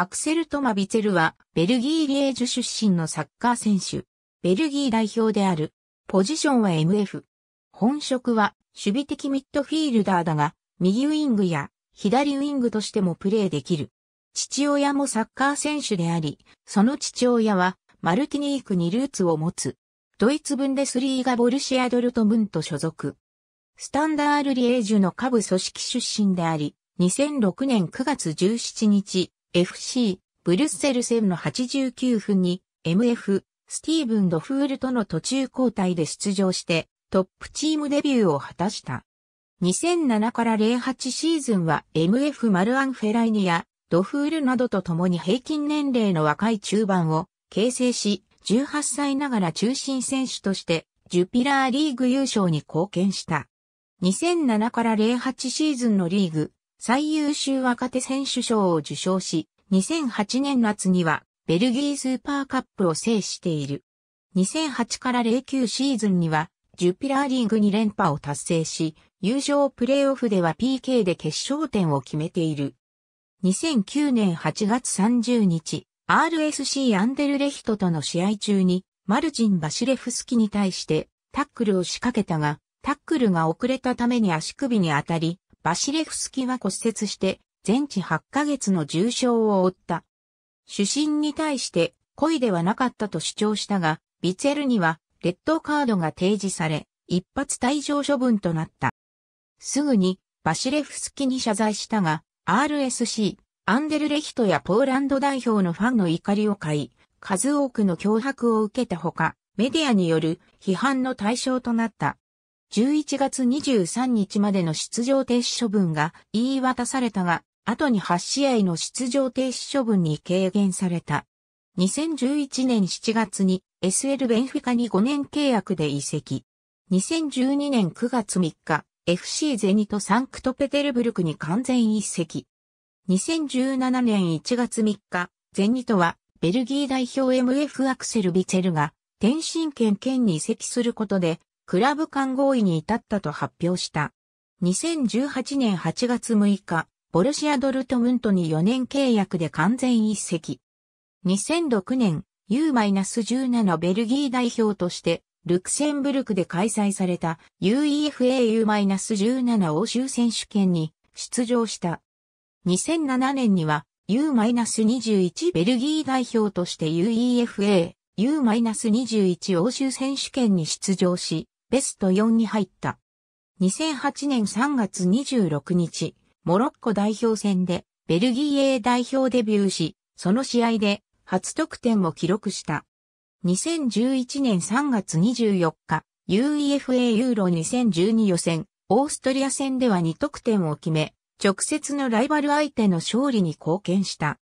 アクセル・トマ・ビツェルは、ベルギー・リエージュ出身のサッカー選手。ベルギー代表である。ポジションは MF。本職は、守備的ミッドフィールダーだが、右ウィングや、左ウィングとしてもプレーできる。父親もサッカー選手であり、その父親は、マルティニークにルーツを持つ。ドイツ分でスリーがボルシア・ドルトムント所属。スタンダール・リエージュの下部組織出身であり、2006年9月17日、FC ブルッセル戦の89分に MF スティーブン・ドフールとの途中交代で出場してトップチームデビューを果たした。2007から08シーズンは MF マルアン・フェライニやドフールなどと共に平均年齢の若い中盤を形成し、18歳ながら中心選手としてジュピラーリーグ優勝に貢献した。2007から08シーズンのリーグ最優秀若手選手賞を受賞し、2008年夏にはベルギースーパーカップを制している。2008から09シーズンにはジュピラーリーグに連覇を達成し、優勝プレーオフでは PK で決勝点を決めている。2009年8月30日、RSC アンデルレヒトとの試合中に、マルチン・バシレフスキに対してタックルを仕掛けたが、タックルが遅れたために足首に当たり、バシレフスキは骨折して、全治8ヶ月の重傷を負った。主審に対して故意ではなかったと主張したが、ビツェルにはレッドカードが提示され、一発退場処分となった。すぐにバシレフスキに謝罪したが、RSC、アンデルレヒトやポーランド代表のファンの怒りを買い、数多くの脅迫を受けたほか、メディアによる批判の対象となった。11月23日までの出場停止処分が言い渡されたが、後に8試合の出場停止処分に軽減された。2011年7月に SL ベンフィカに5年契約で移籍。2012年9月3日、FC ゼニとサンクトペテルブルクに完全移籍。2017年1月3日、ゼニとはベルギー代表 MF アクセル・ビチェルが天津県県に移籍することでクラブ間合意に至ったと発表した。2018年8月6日、ボルシア・ドルトムントに4年契約で完全一席。2006年、U-17 ベルギー代表として、ルクセンブルクで開催された UEFAU-17 欧州選手権に出場した。2007年には U-21 ベルギー代表として UEFA U-21 欧州選手権に出場し、ベスト4に入った。2008年3月26日、モロッコ代表戦でベルギー A 代表デビューし、その試合で初得点を記録した。2011年3月24日、UEFA ユーロ2012予選、オーストリア戦では2得点を決め、直接のライバル相手の勝利に貢献した。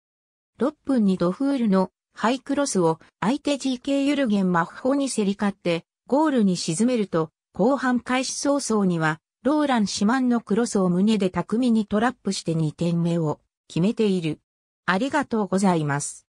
6分にドフールのハイクロスを相手 GK ユルゲンマッホに競り勝ってゴールに沈めると、後半開始早々には、ローラン・シマンのクロスを胸で巧みにトラップして2点目を決めている。ありがとうございます。